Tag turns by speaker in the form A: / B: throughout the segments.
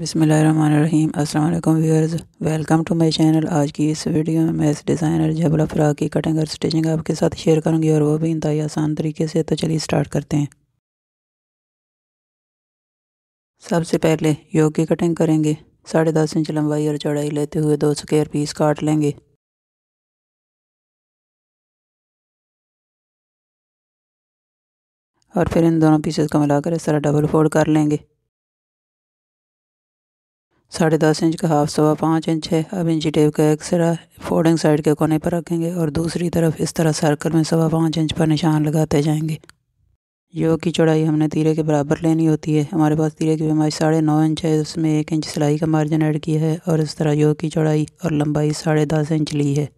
A: बिसमीम अल्लाम viewers welcome to my channel आज की इस वीडियो में मैं इस डिज़ाइनर जबला फ्राक की कटिंग और स्टिचिंग आपके साथ शेयर करूंगी और वो भी इंतई आसान तरीके से तो चलिए स्टार्ट करते हैं
B: सबसे पहले योग की कटिंग करेंगे साढ़े दस इंच लंबाई और चौड़ाई लेते हुए दो स्केयर पीस काट
C: लेंगे और फिर इन दोनों पीसेस को मिलाकर इस तरह डबल फोल्ड कर लेंगे
A: साढ़े दस इंच का हाफ सवा पाँच इंच है अब इंची टेप का एक सिरा फोल्डिंग साइड के कोने पर रखेंगे और दूसरी तरफ इस तरह सर्कल में सवा पाँच इंच पर निशान लगाते जाएंगे योग की चौड़ाई हमने तीरे के बराबर लेनी होती है हमारे पास तीरे की बीमारी साढ़े नौ इंच है उसमें एक इंच सिलाई का मार्जिन ऐड किया है और इस तरह योग की चौड़ाई और लंबाई साढ़े दस इंच ली है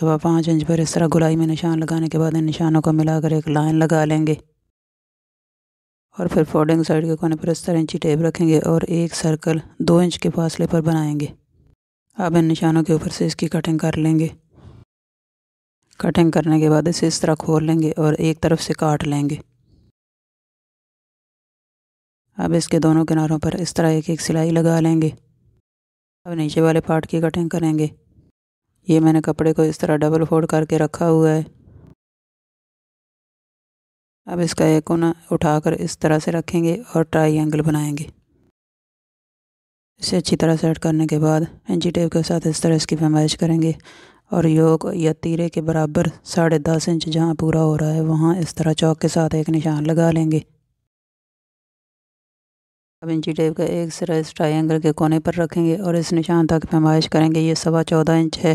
A: सवा पाँच इंच पर इस तरह गुलाई में निशान लगाने के बाद इन निशानों को मिलाकर एक लाइन लगा लेंगे और फिर फोल्डिंग साइड के कोने पर इस तरह इंची टेप रखेंगे और एक सर्कल दो इंच के फासले पर बनाएंगे अब इन निशानों के ऊपर से इसकी कटिंग कर लेंगे कटिंग करने के बाद इसे इस तरह खोल लेंगे और एक तरफ से काट लेंगे अब इसके दोनों किनारों पर इस तरह एक एक सिलाई लगा लेंगे अब नीचे वाले पार्ट की कटिंग करेंगे ये मैंने कपड़े को इस तरह डबल फोल्ड करके रखा हुआ है अब इसका एक कोना उठाकर इस तरह से रखेंगे और ट्राइंगल बनाएंगे इसे अच्छी तरह सेट करने के बाद इंची टेप के साथ इस तरह इसकी फरमाइश करेंगे और योग या तीरे के बराबर साढ़े दस इंच जहाँ पूरा हो रहा है वहाँ इस तरह चौक के साथ एक निशान लगा लेंगे अब इंची टेप का एक सिरा इस ट्राइंगल के कोने पर रखेंगे और इस निशान तक पैमाइश करेंगे ये सवा
B: चौदह इंच है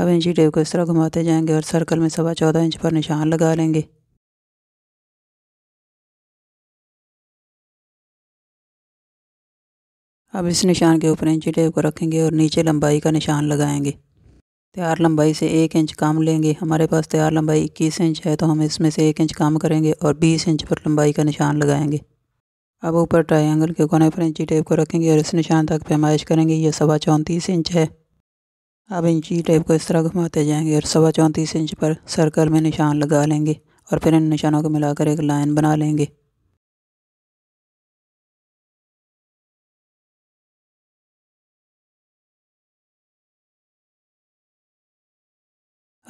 B: अब इंची टेप को इस तरह घुमाते जाएंगे और सर्कल में सवा चौदह इंच
C: पर निशान लगा लेंगे अब इस निशान के ऊपर इंची टेप को रखेंगे और नीचे
A: लंबाई का निशान लगाएंगे तैयार लंबाई से एक इंच कम लेंगे हमारे पास तैयार लंबाई इक्कीस इंच है तो हम इसमें से एक इंच कम करेंगे और बीस इंच पर लंबाई का निशान लगाएंगे अब ऊपर ट्रायंगल के कोने पर इंची टेप को रखेंगे और इस निशान तक पैमाइश करेंगे ये सवा चौंतीस इंच है अब इंची टेप को इस तरह घुमाते जाएंगे और सवा चौंतीस इंच पर सर्कल में
C: निशान लगा लेंगे और फिर इन निशानों को मिलाकर एक लाइन बना लेंगे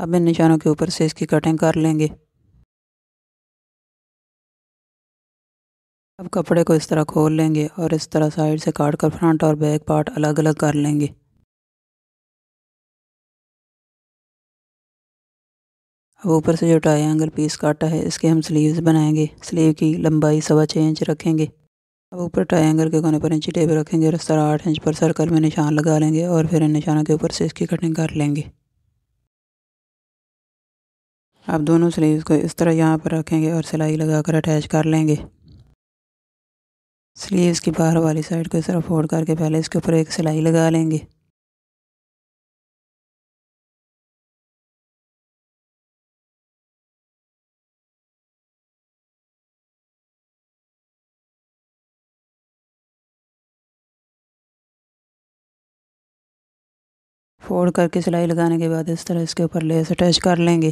C: अब इन निशानों के ऊपर से इसकी कटिंग कर लेंगे अब कपड़े
B: को इस तरह खोल लेंगे और इस तरह साइड से काट कर फ्रंट और बैक पार्ट अलग अलग कर लेंगे अब ऊपर से जो टाया एंगल पीस काटा है इसके हम स्लीव्स बनाएंगे स्लीव की लंबाई सवा छः इंच रखेंगे
A: अब ऊपर टाई एंगल के कोने पर इंची टेप रखेंगे और इस तरह आठ इंच पर सर्कल में निशान लगा लेंगे और फिर इन निशानों के ऊपर से इसकी कटिंग कर लेंगे अब दोनों स्लीव्स को इस तरह यहाँ पर रखेंगे और सिलाई लगाकर अटैच कर लेंगे
C: स्लीव्स की बाहर वाली साइड को इस तरह फोल्ड करके पहले इसके ऊपर एक सिलाई लगा लेंगे फोल्ड करके सिलाई लगाने के बाद इस तरह इसके ऊपर लेस अटैच कर लेंगे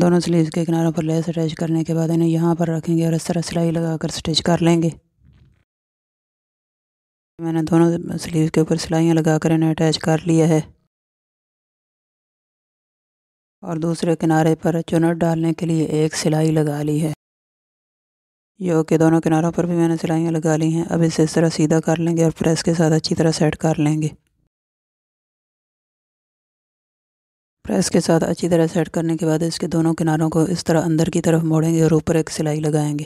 C: दोनों स्लीव के किनारों पर लेस अटैच करने
B: के बाद इन्हें यहाँ पर रखेंगे और इस तरह सिलाई लगाकर स्टिच कर लेंगे
A: मैंने दोनों स्लीव के ऊपर सिलाइयाँ लगाकर इन्हें अटैच कर लिया है और दूसरे किनारे पर चुनट डालने के लिए एक सिलाई लगा
B: ली है यो के दोनों किनारों पर भी मैंने सिलाइयाँ लगा ली हैं अब इसे इस तरह सीधा कर लेंगे और प्रेस के साथ अच्छी तरह सेट कर लेंगे
A: प्रेस के साथ अच्छी तरह सेट करने के बाद इसके दोनों किनारों को इस तरह अंदर की तरफ मोड़ेंगे और ऊपर एक सिलाई लगाएंगे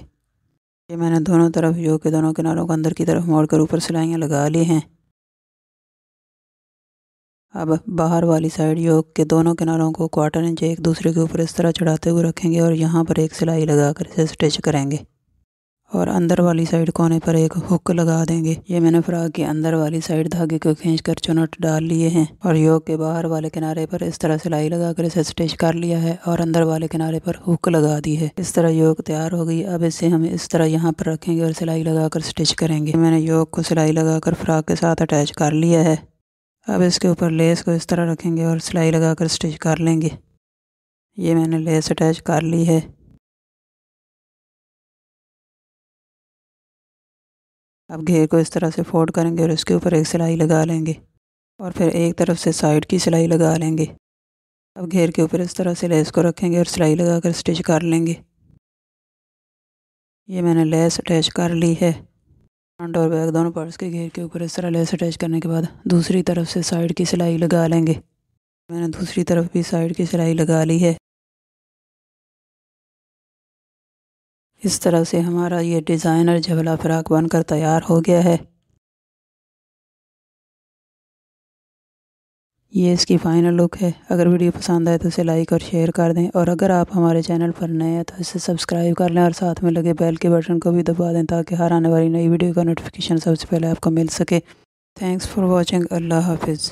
A: ये मैंने दोनों तरफ यो के दोनों किनारों को अंदर की तरफ मोड़ कर ऊपर सिलाइयाँ लगा ली हैं अब बाहर वाली साइड योग के दोनों किनारों को क्वार्टर इंच एक दूसरे के ऊपर इस तरह चढ़ाते हुए रखेंगे और यहाँ पर एक सिलाई लगाकर इसे स्टिच करेंगे और अंदर वाली साइड कोने पर एक हुक लगा देंगे ये मैंने फ्राक की अंदर वाली साइड धागे को खींच कर चुनट डाल लिए हैं और योग के बाहर वाले किनारे पर इस तरह सिलाई लगाकर इसे स्टिच कर लिया है और अंदर वाले किनारे पर हुक लगा दी है इस तरह योग तैयार हो गई अब इसे हम इस तरह यहाँ पर रखेंगे और सिलाई लगाकर स्टिच करेंगे मैंने योग को सिलाई लगाकर फ्राक के साथ अटैच कर लिया है अब इसके ऊपर लेस को इस तरह रखेंगे और सिलाई
C: लगाकर स्टिच कर लेंगे ये मैंने लेस अटैच कर ली है अब घेर को इस तरह
B: से फोल्ड करेंगे और इसके ऊपर एक सिलाई लगा लेंगे और फिर एक तरफ से साइड की सिलाई लगा
A: लेंगे अब घेर के ऊपर इस तरह से लेस को रखेंगे और सिलाई लगाकर स्टिच कर लेंगे ये मैंने लेस अटैच कर ली है फ्रंट और बैक दोनों पार्ट्स के घेर के ऊपर इस तरह लेस अटैच करने के बाद दूसरी तरफ से साइड की सिलाई लगा लेंगे मैंने दूसरी तरफ भी साइड की सिलाई लगा ली है
B: इस तरह से हमारा ये डिज़ाइनर जबला फ्राक बनकर तैयार हो गया है ये इसकी फ़ाइनल लुक
A: है अगर वीडियो पसंद आए तो इसे लाइक और शेयर कर दें और अगर आप हमारे चैनल पर नए हैं तो इसे सब्सक्राइब कर लें और साथ में लगे बेल के बटन को भी दबा दें ताकि हर आने वाली नई वीडियो का नोटिफिकेशन सबसे पहले
C: आपको मिल सके थैंक्स फॉर वॉचिंग अल्लाह हाफिज़